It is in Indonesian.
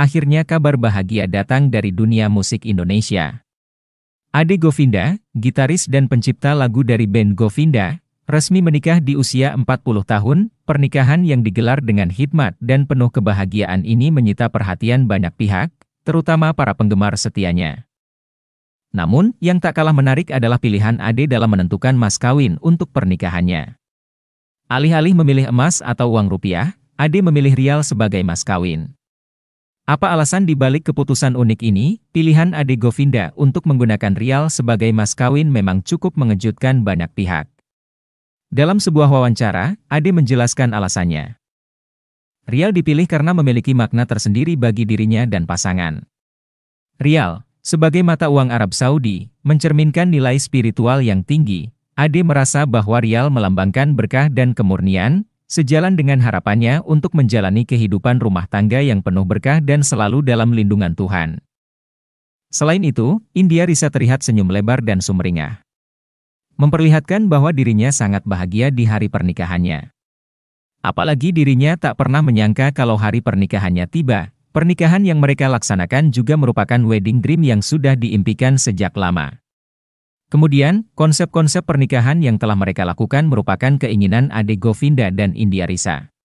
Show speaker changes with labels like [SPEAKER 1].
[SPEAKER 1] akhirnya kabar bahagia datang dari dunia musik Indonesia. Ade Govinda, gitaris dan pencipta lagu dari band Govinda, resmi menikah di usia 40 tahun, pernikahan yang digelar dengan hikmat dan penuh kebahagiaan ini menyita perhatian banyak pihak, terutama para penggemar setianya. Namun, yang tak kalah menarik adalah pilihan Ade dalam menentukan mas kawin untuk pernikahannya. Alih-alih memilih emas atau uang rupiah, Ade memilih rial sebagai mas kawin. Apa alasan dibalik keputusan unik ini? Pilihan Ade Govinda untuk menggunakan Rial sebagai mas kawin memang cukup mengejutkan banyak pihak. Dalam sebuah wawancara, Ade menjelaskan alasannya. Rial dipilih karena memiliki makna tersendiri bagi dirinya dan pasangan. Rial, sebagai mata uang Arab Saudi, mencerminkan nilai spiritual yang tinggi. Ade merasa bahwa Rial melambangkan berkah dan kemurnian, sejalan dengan harapannya untuk menjalani kehidupan rumah tangga yang penuh berkah dan selalu dalam lindungan Tuhan. Selain itu, India Risa terlihat senyum lebar dan sumringah. Memperlihatkan bahwa dirinya sangat bahagia di hari pernikahannya. Apalagi dirinya tak pernah menyangka kalau hari pernikahannya tiba, Pernikahan yang mereka laksanakan juga merupakan wedding dream yang sudah diimpikan sejak lama. Kemudian, konsep-konsep pernikahan yang telah mereka lakukan merupakan keinginan Ade Govinda dan India Risa.